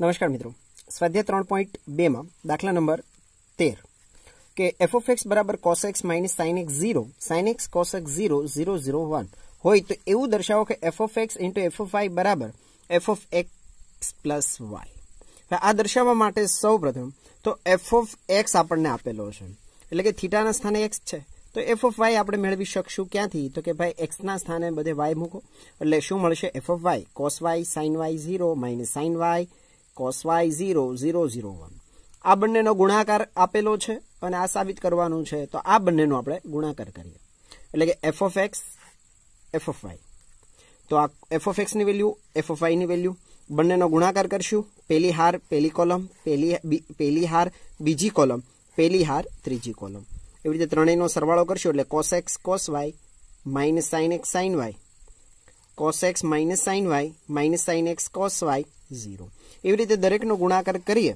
નમસ્કાર મિત્રો સ્વાધ્યાય ત્રણ પોઈન્ટ બેમાં દાખલા નંબર તેર કે એફ એક્સ બરાબર cos X minus sine X zero sine X cos X zero zero zero one હોય તો એવું દર્શાવો કે F of X into F of Y બરાબર એફ એક્સ પ્લસ વાય આ દર્શાવવા માટે સૌ તો એફ એક્સ આપણને આપેલો છે એટલે કે થીટાના સ્થાને એક્સ છે તો એફ વાય આપણે મેળવી શકશું ક્યાંથી તો કે ભાઈ એક્સના સ્થાને બધે વાય મૂકો એટલે શું મળશે F Y cos Y sine Y zero minus sine Y cos Y zero zero zero one આ બંનેનો ગુણાકાર આપેલો છે અને આ સાબિત કરવાનું છે તો આ બંનેનો આપણે ગુણાકાર કરીએ એટલે કે F of X F of Y તો આ એફ ઓફ એક્સની વેલ્યુ એફ ઓફ વાયની વેલ્યુ બંનેનો ગુણાકાર કરશું પહેલી હાર પહેલી કોલમ પહેલી પહેલી હાર બીજી કોલમ પહેલી હાર ત્રીજી કોલમ એવી રીતે ત્રણેયનો સરવાળો કરશું એટલે cos X cos Y minus sine X sine Y cos X minus sine Y minus sine X cos Y zero એવી રીતે દરેકનો ગુણાકાર કરીએ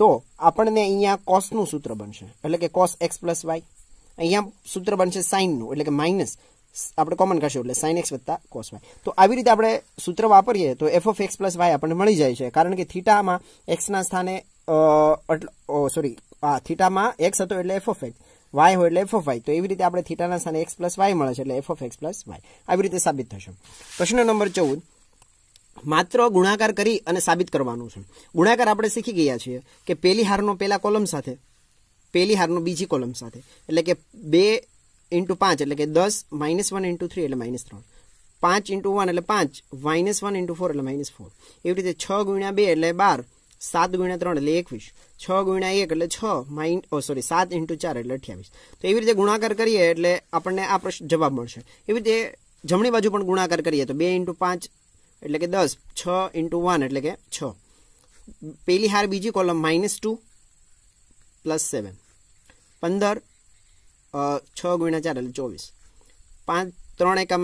તો આપણને અહીંયા કોસનું સૂત્ર બનશે એટલે કે કોસ એક્સ પ્લસ વાય અહીંયા સૂત્ર બનશે સાઇનનું એટલે કે માઇનસ આપણે કોમન કરશું એટલે સાઇન એક્સ વત્તા કોસ વાય તો આવી રીતે આપણે સૂત્ર વાપરીએ તો F of X plus Y આપણને મળી જાય છે કારણ કે થીટામાં એક્સના સ્થાને સોરી આ થીટામાં એક્સ હતો એટલે એફ ઓફ એક્સ વાય હોય એટલે એફ ઓફ વાય તો એવી રીતે આપણે થીટાના સ્થાને એક્સ પ્લસ વાય મળે છે એટલે F of X plus Y આવી રીતે સાબિત થશે પ્રશ્ન નંબર ચૌદ માત્ર ગુણાકાર કરી અને સાબિત કરવાનું છે ગુણાકાર આપણે શીખી ગયા છીએ કે પહેલી હારનો પહેલા કોલમ સાથે પહેલી હારનો બીજી કોલમ સાથે એટલે કે બે ઇન્ટુ પાંચ એટલે કે દસ માઇનસ વન ઇન્ટુ થ્રી એટલે માઇનસ ત્રણ પાંચ ઇન્ટુ વન એટલે પાંચ માઇનસ વન ઇન્ટુ ફોર એટલે માઇનસ ફોર એવી રીતે છ ગુણ્યા બે એટલે બાર સાત ગુણ્યા ત્રણ એટલે એકવીસ છ ગુણ્યા એક એટલે છ માઇન ઓ સોરી સાત ઇન્ટુ ચાર એટલે અઠ્યાવીસ તો એવી રીતે ગુણાકાર કરીએ એટલે આપણને આ પ્રશ્ન જવાબ મળશે એવી રીતે જમણી બાજુ પણ ગુણાકાર કરીએ તો બે ઇન્ટુ પાંચ એટલે કે દસ છ ઇન્ટુ વન એટલે કે છ પહેલી હાર બીજી column minus two plus seven પંદર છ ગુણ્યા ચાર એટલે ચોવીસ પાંચ ત્રણ એકા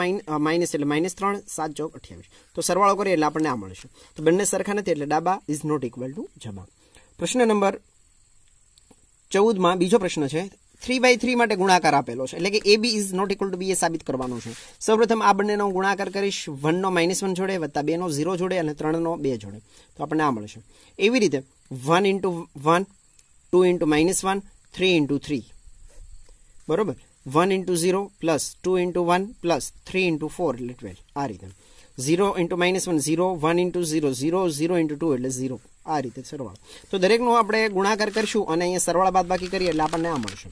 માઇનસ એટલે માઇનસ ત્રણ સાત ચોક અઠ્યાવીસ તો સરવાળો કરીએ એટલે આપણને આ મળશે તો બંને સરખા નથી એટલે ડાબા ઇઝ નોટ ઇક્વલ ટુ જમા પ્રશ્ન નંબર ચૌદમાં બીજો પ્રશ્ન છે થ્રી બાય થ્રી માટે ગુણાકાર આપેલો છે એટલે કે A B is not equal to B A સાબિત કરવાનું છે સૌપ્રથમ આ બંનેનો ગુણાકાર કરીશ વનનો માઇનસ વન જોડે વત્તા બેનો ઝીરો જોડે અને ત્રણનો બે જોડે તો આપણને આ મળશે એવી રીતે one into one two into minus one three into three બરોબર one into zero plus two into one plus three into four એટલે ટ્વેલ્વ આ રીતે zero into minus one zero one into zero zero zero into two એટલે zero આ રીતે સરવાળો તો દરેકનો આપણે ગુણાકાર કરશું અને અહીંયા સરવાળા બાદ બાકી કરીએ એટલે આપણને આ મળશે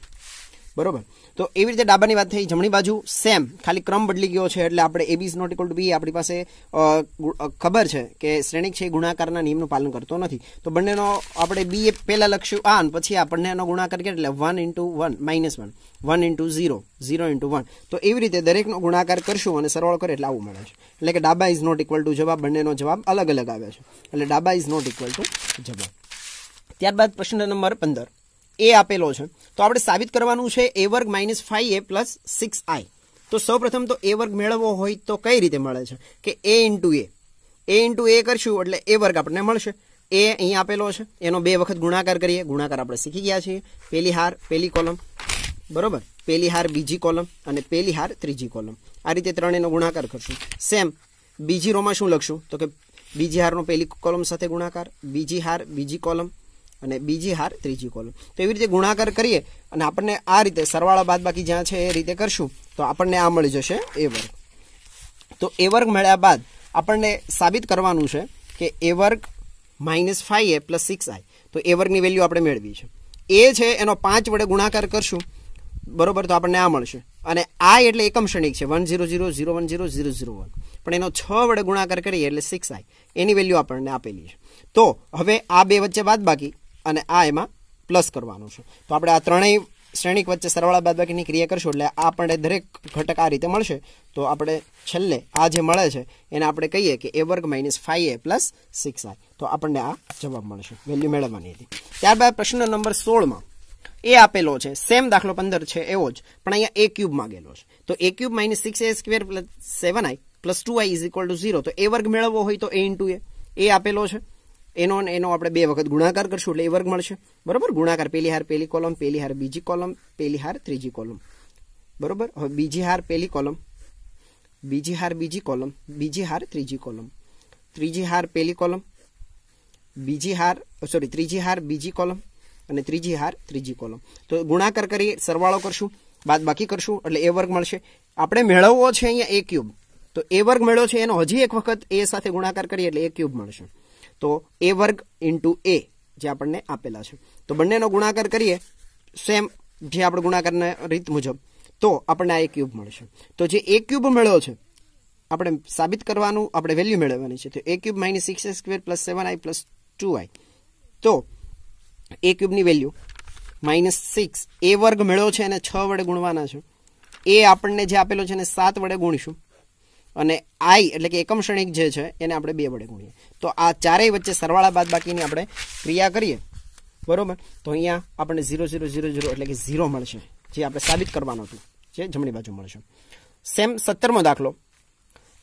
બરોબર તો એવી રીતે ડાબાની વાત થઈ જમણી બાજુ સેમ ખાલી ક્રમ બદલી ગયો છે એટલે આપણે A B is not equal to B આપણી પાસે ખબર છે કે શ્રેણિક છે એ ગુણાકારના નિયમનું પાલન કરતો નથી તો બંનેનો આપણે બી એ પહેલાં લખશું આ અને પછી આપણને એનો ગુણાકાર કે એટલે one into one minus one one into zero zero into one તો એવી રીતે દરેકનો ગુણાકાર કરશું અને સરવાળો કરે એટલે આવું મળે છે એટલે કે ડાબા ઇઝ નોટ ઇક્વલ ટુ જવાબ બંનેનો જવાબ અલગ અલગ આવે છે એટલે ડાબા ઇઝ નોટ ઇક્વલ ટુ જવાબ ત્યારબાદ પ્રશ્ન નંબર પંદર એ આપેલો છે તો આપણે સાબિત કરવાનું છે એ વર્ગ minus five A plus six I તો સૌપ્રથમ તો એ વર્ગ મેળવવો હોય તો કઈ રીતે મળે છે કે એ ઇન્ટુ એ એ ઇન્ટુ એ કરશું એટલે એ વર્ગ આપણને મળશે એ અહીં આપેલો છે એનો બે વખત ગુણાકાર કરીએ ગુણાકાર આપણે શીખી ગયા છીએ પેલી હાર પેલી કોલમ બરોબર પેલી હાર બીજી કોલમ અને પેલી હાર ત્રીજી કોલમ આ રીતે ત્રણેયનો ગુણાકાર કરશું સેમ બીજી રોમાં શું લખશું તો કે બીજી હારનો પહેલી કોલમ સાથે ગુણાકાર બીજી હાર બીજી કોલમ અને બીજી હાર ત્રીજી કોલમ તો એવી રીતે ગુણાકાર કરીએ અને આપણને આ રીતે સરવાળા બાદ બાકી જ્યાં છે એ રીતે કરશું તો આપણને આ મળી જશે એ વર્ગ તો એ વર્ગ મળ્યા બાદ આપણને સાબિત કરવાનું છે કે એ વર્ગ minus five A plus six I તો એ વર્ગની વેલ્યુ આપણે મેળવી છે એ છે એનો પાંચ વડે ગુણાકાર કરશું બરોબર તો આપણને આ મળશે અને આ એટલે એકમ ક્ષણિક છે one zero zero zero one zero zero zero one પણ એનો છ વડે ગુણાકાર કરીએ એટલે સિક્સ આઈ એની વેલ્યુ આપણને આપેલી છે તો હવે આ બે વચ્ચે બાદ બાકી અને આ એમાં પ્લસ કરવાનું છે તો આપણે આ ત્રણેય શ્રેણીક વચ્ચે સરવાળા બાદબાકીની ક્રિયા કરશું એટલે આપણે દરેક ઘટક આ રીતે મળશે તો આપણે છેલ્લે આ જે મળે છે એને આપણે કહીએ કે એ વર્ગ minus five A plus six I તો આપણને આ જવાબ મળશે વેલ્યુ મેળવવાની હતી ત્યારબાદ પ્રશ્ન નંબર સોળમાં એ આપેલો છે સેમ દાખલો પંદર છે એવો જ પણ અહીંયા એ ક્યુબ માગેલો છે તો A cube minus six A square plus seven I plus two I is equal to zero તો એ વર્ગ મેળવવો હોય તો એ ઇન્ટુ એ આપેલો છે એનો એનો આપણે બે વખત ગુણાકાર કરશું એટલે એ વર્ગ મળશે બરોબર ગુણાકાર પેલી હાર પેલી કોલમ પેલી હાર બીજી કોલમ પેલી હાર ત્રીજી કોલમ બરોબર હવે બીજી હાર પેલી કોલમ બીજી હાર બીજી કોલમ બીજી હાર ત્રીજી કોલમ ત્રીજી હાર પેલી કોલમ બીજી હાર સોરી ત્રીજી હાર બીજી કોલમ અને ત્રીજી હાર ત્રીજી કોલમ તો ગુણાકાર કરી સરવાળો કરશું બાદ બાકી કરશું એટલે એ વર્ગ મળશે આપણે મેળવવો છે અહીંયા એ ક્યુબ તો એ વર્ગ મેળવ્યો છે એનો હજી એક વખત એ સાથે ગુણાકાર કરીએ એટલે એ ક્યુબ મળશે તો એ વર્ગ ઇન્ટુ એ જે આપણને આપેલા છે તો બંનેનો ગુણાકાર કરીએ સેમ જે આપણે ગુણાકારના રીત મુજબ તો આપણને આ એક ક્યુબ મળશે તો જે એ ક્યુબ મળ્યો છે આપણે સાબિત કરવાનું આપણે વેલ્યુ મેળવવાની છે તો A cube minus six A square plus seven I plus two I તો એ ક્યુબની વેલ્યુ માઇનસ સિક્સ એ વર્ગ મેળ્યો છે એને છ વડે ગુણવાના છે એ આપણને જે આપેલો છે એને સાત વડે ગુણીશું અને આઈ એટલે કે એકમ શ્રેણિક જે છે એને આપણે બે વડે ગુણીએ તો આ ચારેય વચ્ચે સરવાળા બાદ બાકીની આપણે ક્રિયા કરીએ બરાબર તો અહીંયા આપણને ઝીરો ઝીરો ઝીરો ઝીરો એટલે કે ઝીરો મળશે જે આપણે સાબિત કરવાનું હતું જે જમણી બાજુ મળશે સેમ સત્તરમો દાખલો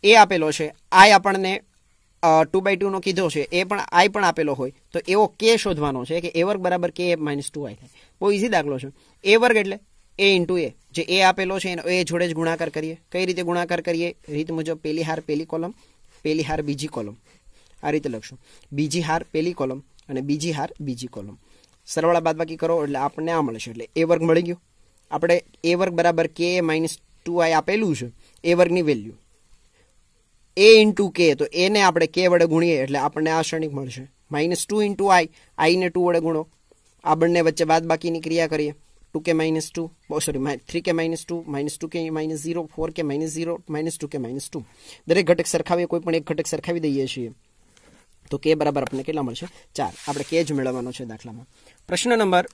એ આપેલો છે આઈ આપણને ટુ બાય ટુનો કીધો છે એ પણ આઈ પણ આપેલો હોય તો એવો કે શોધવાનો છે કે એ વર્ગ બરાબર કે એ માઇનસ ટુ આઈ થાય બહુ ઇઝી દાખલો છે એ વર્ગ એટલે એ ઇન્ટુ એ જે એ આપેલો છે એનો એ જોડે જ ગુણાકાર કરીએ કઈ રીતે ગુણાકાર કરીએ રીત મુજબ પેલી હાર પેલી કોલમ પેલી હાર બીજી કોલમ આ રીતે લખશું બીજી હાર પેલી કોલમ અને બીજી હાર બીજી કોલમ સરવાળા બાદબાકી કરો એટલે આપણને આ મળશે એટલે એ વર્ગ મળી ગયો આપણે એ વર્ગ બરાબર કે માઇનસ ટુ આઈ આપેલું છે એ વર્ગની વેલ્યુ એ ઇન્ટુ કે તો એને આપણે કે વડે ગુણીએ એટલે આપણને આ ક્ષણિક મળશે માઇનસ ટુ ઇન્ટુ આઈ આઈને ટુ વડે ગુણો આ બંને વચ્ચે બાદબાકીની ક્રિયા કરીએ टू के माइनस टू सॉरी થ્રી કે માઇનસ ટુ માઇનસ ટુ કે માઇનસ ઝીરો ફોર કે માઇનસ ઝીરો માઇનસ ટુ કે માઇનસ ટુ દરેક ઘટક સરખાવીએ કોઈ પણ એક ઘટક સરખાવી દઈએ છીએ તો કે બરાબર આપણને કેટલા મળશે ચાર આપણે કે જ મેળવવાનો છે દાખલામાં પ્રશ્ન નંબર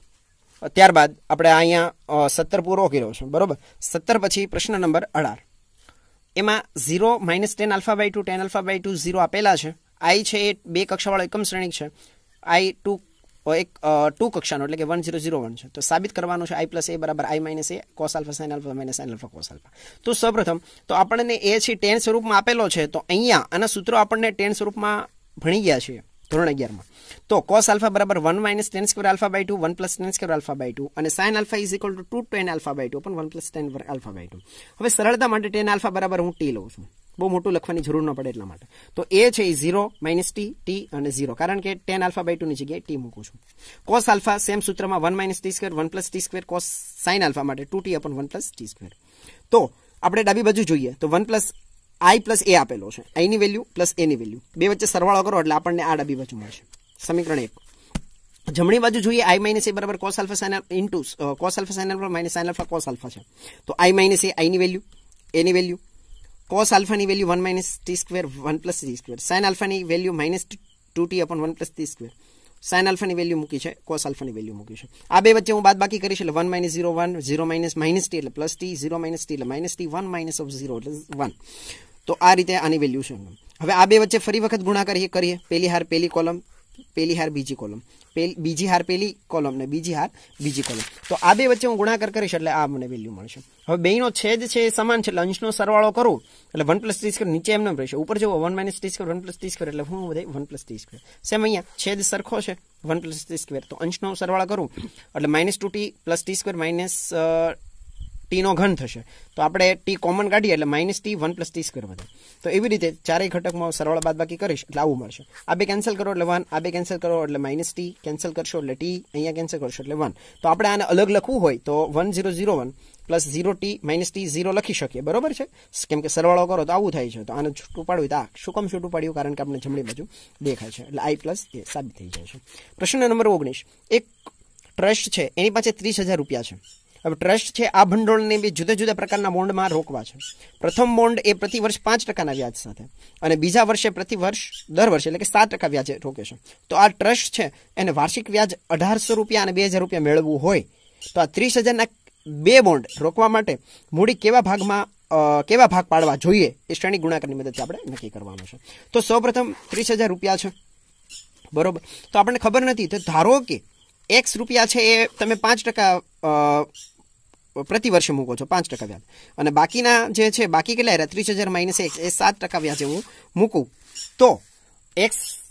ત્યારબાદ આપણે અહીંયા સત્તર પૂરો કર્યો છે બરોબર સત્તર પછી પ્રશ્ન નંબર અઢાર એમાં zero minus tan alpha by two tan alpha by two zero આપેલા છે આઈ છે એ બે કક્ષાવાળો એકમ શ્રેણી છે આઈ ટુ એક ટુ કક્ષાનો એટલે કે વન ઝીરો ઝીરો વન છે તો સાબિત કરવાનું છે આઈ પ્લસ એ બરાબર I minus A cos alpha sine alpha minus sine alpha cos alpha તો સૌપ્રથમ તો આપણને એ છે ટેન સ્વરૂપમાં આપેલો છે તો અહીંયા અને સૂત્રો આપણને ટેન સ્વરૂપમાં ભણી ગયા છે ધોરણ અગિયારમાં તો કોસ આલ્ફા બરાબર one minus tan square alpha by two one plus tan square alpha by two અને sine alpha is equal to two tan alpha by two પણ one plus tan alpha by two હવે સરળતા માટે ten alpha બરાબર હું T લઉં છું બહુ મોટું લખવાની જરૂર ન પડે એટલા માટે તો એ છે A zero minus T T અને ઝીરો કારણ કે ટેન આલ્ફા બાય ટુની જગ્યાએ ટી મૂકું છું કોસ આલ્ફા સેમ સૂત્રમાં one minus T square one plus T square cos sine alpha માટે two T upon one plus T square તો આપણે ડાબી બાજુ જોઈએ તો one plus I plus A આપેલો છે આઈની વેલ્યુ પ્લસ એની વેલ્યુ બે વચ્ચે સરવાળો કરો એટલે આપણને આ ડાબી બાજુ મળશે સમીકરણ એક જમણી બાજુ જોઈએ આઈ માઇનસ એ બરાબર cos alpha sine into cos alpha sine alpha minus sine alpha cos alpha છે તો આઈ માઇનસ એ આઈની વેલ્યુ એની વેલ્યુ કોસ આલ્ફાની value one minus T square one plus T square sine આલ્ફાની value minus two T upon one plus T square sine આલ્ફાની value મૂકી છે cos આલ્ફાની વેલ્યુ મૂકી છે આ બે વચ્ચે હું બાદ બાકી કરીશ એટલે one minus zero one zero minus minus T એટલે plus T zero minus T એટલે minus T one minus of zero એટલે વન તો આ રીતે આની વેલ્યુ છે હવે આ બે વચ્ચે ફરી વખત ગુણાકાર કરીએ કરીએ પહેલી હાર પહેલી કોલમ પેલી હાર બીજી કોલમ બીજી હાર પેલી કોલમ ને બીજી હાર બીજી કોલમ તો આ બે વચ્ચે હું ગુણાકાર કરીશ એટલે આ મને વેલ્યુ મળશે હવે બેનો છેદ છે સમાન છે એટલે અંશનો સરવાળો કરું એટલે વન પ્લસ ટી નીચે એમને રહેશે ઉપર જુઓ one minus T square one plus T square એટલે હું બધે one plus T square same અહીંયા છેદ સરખો છે વન પ્લસ ટી સ્કવેર તો અંશનો સરવાળો કરું એટલે minus two T plus T square minus ટીનો ઘન થશે તો આપણે ટી કોમન કાઢીએ એટલે minus T one plus T square વધે તો એવી રીતે ચારેય ઘટકમાં સરવાળા બાદબાકી કરીશ એટલે આવું મળશે આ બે કેન્સલ કરો એટલે વન આ બે કેન્સલ કરો એટલે માઇનસ ટી કેન્સલ કરશો એટલે ટી અહીંયા કેન્સલ કરશો એટલે વન તો આપણે આને અલગ લખવું હોય તો one zero zero one plus zero T minus T zero લખી શકીએ બરોબર છે કેમ કે સરવાળો કરો તો આવું થાય છે તો આને છૂટું પાડ્યું તો આ શું કામ છૂટું પાડ્યું કારણ કે આપણે જમણી બાજુ દેખાય છે એટલે આઈ પ્લસ એ સાબિત થઈ જાય છે પ્રશ્ન નંબર ઓગણીસ એક ટ્રસ્ટ છે એની પાસે ત્રીસ હજાર રૂપિયા છે હવે ટ્રસ્ટ છે આ ભંડોળને બે જુદા જુદા પ્રકારના બોન્ડમાં રોકવા છે પ્રથમ બોન્ડ એ પ્રતિ વર્ષ પાંચ ટકાના વ્યાજ સાથે અને બીજા વર્ષે પ્રતિ વર્ષ દર વર્ષે એટલે કે સાત ટકા વ્યાજે રોકે છે તો આ ટ્રસ્ટ છે એને વાર્ષિક વ્યાજ અઢારસો રૂપિયા અને બે હજાર રૂપિયા મેળવવું હોય તો આ ત્રીસ હજારના બે બોન્ડ રોકવા માટે મૂડી કેવા ભાગમાં કેવા ભાગ પાડવા જોઈએ એ શ્રેણી ગુણાકારની મદદથી આપણે નક્કી કરવાનું છે તો સૌપ્રથમ ત્રીસ હજાર રૂપિયા છે બરોબર તો આપણને ખબર નથી તો ધારો કે એક્સ રૂપિયા છે એ તમે પાંચ ટકા પ્રતિવર્ષે મૂકો છો પાંચ ટકા વ્યાજ અને બાકીના જે છે બાકી કેટલા ત્રીસ હજાર માઇનસ એક્સ એ સાત ટકા વ્યાજ એવું મૂકું તો એક્સ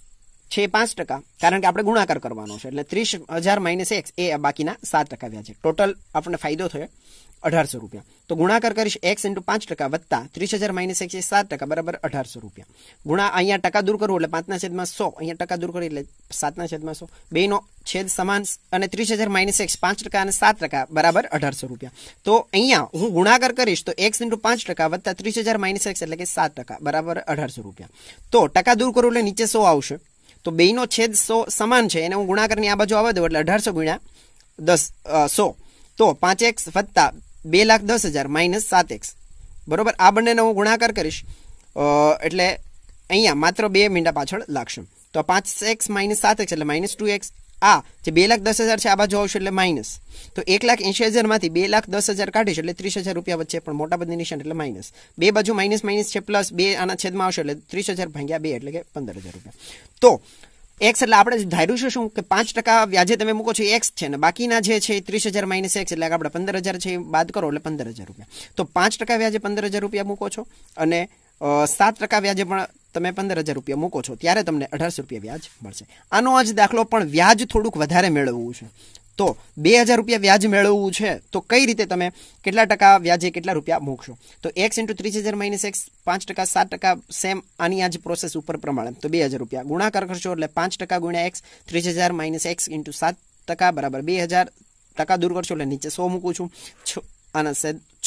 છે પાંચ ટકા કારણ કે આપણે ગુણાકાર કરવાનો છે એટલે ત્રીસ હજાર માઇનસ એક્સ એ બાકીના સાત ટકા વ્યાજ છે ટોટલ આપણને ફાયદો થયો અઢારસો રૂપિયા તો ગુણાકાર કરીશ એક્સ ઇન્ટુ પાંચ ટકા વત્તા ત્રીસ હજાર માઇનસ એક્સ એ સાત ટકા બરાબર અઢારસો રૂપિયા ગુણા અહીંયા ટકા દૂર કરવું એટલે પાંચના છેદમાં સો અહીંયા ટકા દૂર કરી એટલે સાતના છેદમાં સો બેનો છેદ સમાન અને ત્રીસ હજાર માઇનસ એક્સ પાંચ ટકા અને સાત ટકા બરાબર અઢારસો રૂપિયા તો અહીંયા હું ગુણાકાર કરીશ તો એક્સ ઇન્ટુ પાંચ ટકા વત્તા ત્રીસ હજાર માઇનસ એક્સ એટલે કે સાત ટકા બરાબર અઢારસો રૂપિયા તો ટકા દૂર કરવું એટલે નીચે સો આવશે તો બેનો છેદ સો સમાન છે એને હું ગુણાકારની આ બાજુ આવવા દઉં એટલે અઢારસો ગુણ્યા દસ સો તો પાંચ એક્સ વત્તા બે લાખ દસ હજાર માઇનસ સાત એક્સ બરોબર આ બંનેનો હું ગુણાકાર કરીશ એટલે અહીંયા માત્ર બે મીંડા પાછળ લાગશું તો પાંચ એક્સ માઇનસ સાત એક્સ એટલે માઇનસ ટુ એક્સ આ જે બે લાખ દસ હજાર છે આ બાજુ આવશે એટલે માઇનસ તો એક લાખ એંશી હજારમાંથી બે લાખ દસ હજાર કાઢીશ એટલે ત્રીસ હજાર રૂપિયા વચ્ચે પણ મોટા બધી નિશાન એટલે માઇનસ બે બાજુ માઇનસ માઇનસ છે પ્લસ બે આના છેદમાં આવશે એટલે ત્રીસ હજાર ભાગ્યા બે એટલે કે પંદર હજાર રૂપિયા તો એક્સ એટલે આપણે ધાર્યું છે શું કે પાંચ ટકા વ્યાજે તમે મૂકો છો એક્સ છે ને બાકીના જે છે ત્રીસ હજાર માઇનસ એક્સ એટલે આપણે પંદર હજાર છે એ બાદ કરો એટલે પંદર હજાર રૂપિયા તો પાંચ ટકા વ્યાજે પંદર હજાર રૂપિયા મૂકો છો અને સાત ટકા વ્યાજે પણ તમે પંદર હજાર રૂપિયા મૂકો છો ત્યારે તમને અઢારસો રૂપિયા વ્યાજ મળશે આનો આજ દાખલો પણ વ્યાજ થોડુંક વધારે મેળવવું છે તો બે હજાર રૂપિયા વ્યાજ મેળવવું છે તો કઈ રીતે તમે કેટલા ટકા વ્યાજે કેટલા રૂપિયા મૂકશો તો એક્સ ઇન્ટુ ત્રીસ હજાર માઇનસ એક્સ પાંચ ટકા સાત ટકા સેમ આની આ જ પ્રોસેસ ઉપર પ્રમાણે તો બે હજાર રૂપિયા ગુણાકાર કરશો એટલે પાંચ ટકા ગુણ્યા એક્સ ત્રીસ હજાર માઇનસ એક્સ ઇન્ટુ સાત ટકા બરાબર બે હજાર ટકા દૂર કરશો એટલે નીચે સો મૂકું છું આના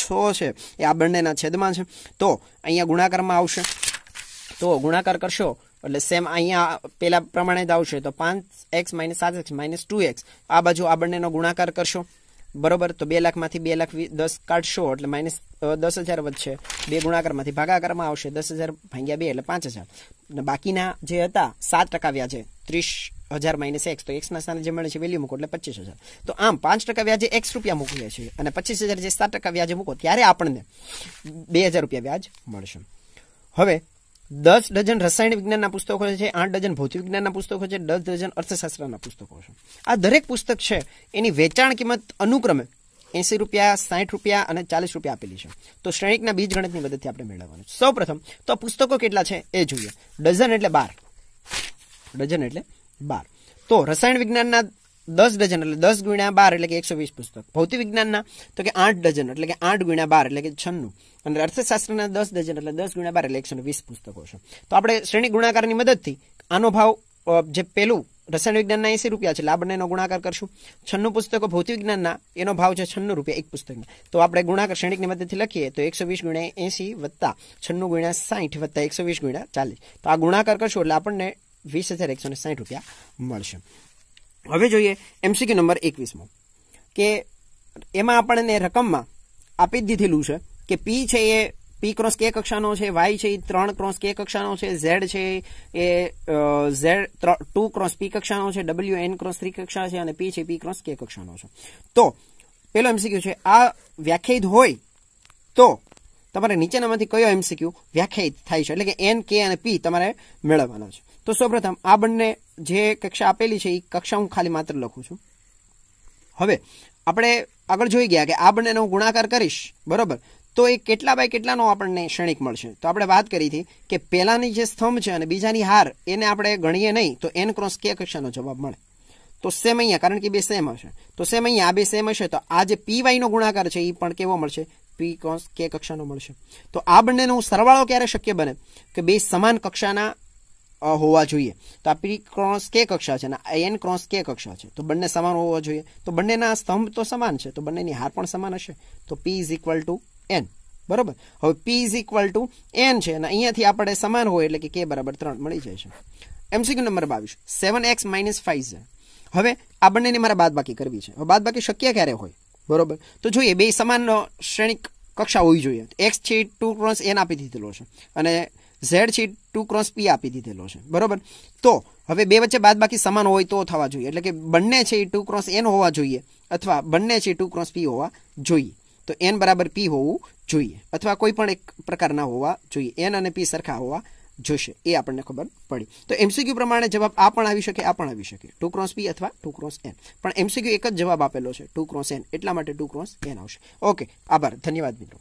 છ છે એ આ બંનેના છેદમાં છે તો અહીંયા ગુણાકારમાં આવશે તો ગુણાકાર કરશો એટલે સેમ અહીંયા પેલા પ્રમાણે જ આવશે તો પાંચ એક્સ માઇનસ સાત એક્સ માઇનસ ટુ એક્સ આ બાજુ આ બંનેનો ગુણાકાર કરશો બરોબર તો બે લાખમાંથી બે લાખ દસ કાઢશો એટલે માઇનસ દસ હજાર વધશે બે ગુણાકારમાંથી ભાગાકારમાં આવશે દસ હજાર ભાગ્યા બે એટલે પાંચ હજાર અને બાકીના જે હતા સાત ટકા વ્યાજે ત્રીસ હજાર માઇનસ એક્સ તો એક્સના સ્થાને જે મળે છે વેલ્યુ મૂકો એટલે પચીસ હજાર તો આમ પાંચ ટકા વ્યાજે એક્સ રૂપિયા મૂકીએ છીએ અને પચીસ હજાર જે સાત ટકા વ્યાજે મૂકો ત્યારે આપણને બે હજાર રૂપિયા વ્યાજ મળશે હવે દસ ડઝન રસાયણ વિજ્ઞાનના પુસ્તકો છે આઠ ડઝન ભૌતિક વિજ્ઞાનના પુસ્તકો છે દસ ડઝન અર્થશાસ્ત્રના પુસ્તકો છે આ દરેક પુસ્તક છે એની વેચાણ કિંમત અનુક્રમે એસી રૂપિયા સાઠ રૂપિયા અને ચાલીસ રૂપિયા આપેલી છે તો શ્રેણિકના બીજ ગણતની મદદથી આપણે મેળવવાનું સૌ પ્રથમ તો પુસ્તકો કેટલા છે એ જોઈએ ડઝન એટલે બાર ડઝન એટલે બાર તો રસાયણ વિજ્ઞાનના દસ ડઝન એટલે દસ ગુણ્યા બાર એટલે કે એકસો વીસ પુસ્તક ભૌતિક વિજ્ઞાનના તો કે આઠ ડઝન એટલે કે આઠ ગુણ્યા બાર એટલે કે છન્નું અને અર્થશાસ્ત્રના દસ ડઝન એટલે દસ ગુણ્યા બાર એટલે એકસો વીસ પુસ્તકો છે તો આપણે શ્રેણી ગુણાકારની મદદથી આનો ભાવ જે પેલું રસાયણ વિજ્ઞાનના એસી રૂપિયા છે આ બંનેનો ગુણાકાર કરશું છન્નું પુસ્તકો ભૌતિક વિજ્ઞાનના એનો ભાવ છે છન્નું રૂપિયા એક પુસ્તકના તો આપણે ગુણાકાર શ્રેણીકની મદદથી લખીએ તો એકસો વીસ ગુણ્યા એસી વત્તા છન્નું ગુણ્યા સાઠ વત્તા એકસો વીસ ગુણ્યા ચાલીસ તો આ ગુણાકાર કરશું એટલે આપણને વીસ હજાર એકસો સાઠ રૂપિયા મળશે હવે જોઈએ એમસીક્યુ નંબર એકવીસમાં કે એમાં આપણને રકમમાં આપી દીધેલું છે કે પી છે એ પી ક્રોસ કે કક્ષાનો છે વાય છે એ ત્રણ ક્રોસ કે કક્ષાનો છે ઝેડ છે એ ઝેડ ટુ ક્રોસ પી કક્ષાનો છે ડબલ્યુ એન ક્રોસ થ્રી કક્ષા છે અને પી છે પી ક્રોસ કે કક્ષાનો છે તો પેલો એમસીક્યુ છે આ વ્યાખ્યાયિત હોય તો તમારે નીચેનામાંથી કયો એમસીક્યુ વ્યાખ્યાયિત થાય છે એટલે કે એન કે અને પી તમારે મેળવવાનો છે તો સૌપ્રથમ આ બંને જે કક્ષા આપેલી છે એ કક્ષા હું ખાલી માત્ર લખું છું હવે આપણે આગળ જોઈ ગયા કે આ બંનેનો હું ગુણાકાર કરીશ બરોબર તો એ કેટલા બાય કેટલાનો આપણને શ્રેણિક મળશે તો આપણે વાત કરી હતી કે પહેલાની જે સ્તંભ છે અને બીજાની હાર એને આપણે ગણીએ નહીં તો એન ક્રોસ કે કક્ષાનો જવાબ મળે તો સેમ અહીંયા કારણ કે બે સેમ હશે તો સેમ અહીંયા આ બે સેમ હશે તો આ જે પી વાયનો ગુણાકાર છે એ પણ કેવો મળશે પી કોસ કે કક્ષાનો મળશે તો આ બંનેનો સરવાળો ક્યારે શક્ય બને કે બે સમાન કક્ષાના હોવા જોઈએ તો આ પી ક્રોસ કે કક્ષા છે અને એન ક્રોસ કે કક્ષા છે તો બંને સમાન હોવા જોઈએ તો બંનેના સ્તંભ તો સમાન છે તો બંનેની હાર પણ સમાન હશે તો P is equal to N બરાબર હવે P is equal to N છે અને અહીંયાથી આપણે સમાન હોય એટલે કે કે બરાબર ત્રણ મળી જાય છે એમસીક્યુ નંબર બાવીસ સેવન એક્સ માઇનસ ફાઈવ છે હવે આ બંનેની મારે બાદબાકી કરવી છે હવે બાદબાકી શક્ય ક્યારે હોય બરોબર તો જોઈએ બે સમાન શ્રેણી કક્ષા હોવી જોઈએ એક્સ છે ટુ ક્રોસ એન આપી દીધેલો છે અને ઝેડ છે ટુ ક્રોસ પી આપી દીધેલો છે બરાબર તો હવે બે વચ્ચે બાદ બાકી સમાન હોય તો થવા જોઈએ એટલે કે બંને છે એ ટુ ક્રોસ એન હોવા જોઈએ અથવા બંને છે ટુ ક્રોસ પી હોવા જોઈએ તો એન બરાબર પી હોવું જોઈએ અથવા કોઈ પણ એક પ્રકારના હોવા જોઈએ એન અને પી સરખા હોવા જોશે એ આપણને ખબર પડી તો એમસીક્યુ પ્રમાણે જવાબ આ પણ આવી શકે આ પણ આવી શકે ટુ ક્રોસ પી અથવા ટુ ક્રોસ એન પણ એમસીક્યુ એક જ જવાબ આપેલો છે ટુ ક્રોસ એન એટલા માટે ટુ ક્રોસ એન આવશે ઓકે આભાર ધન્યવાદ મિત્રો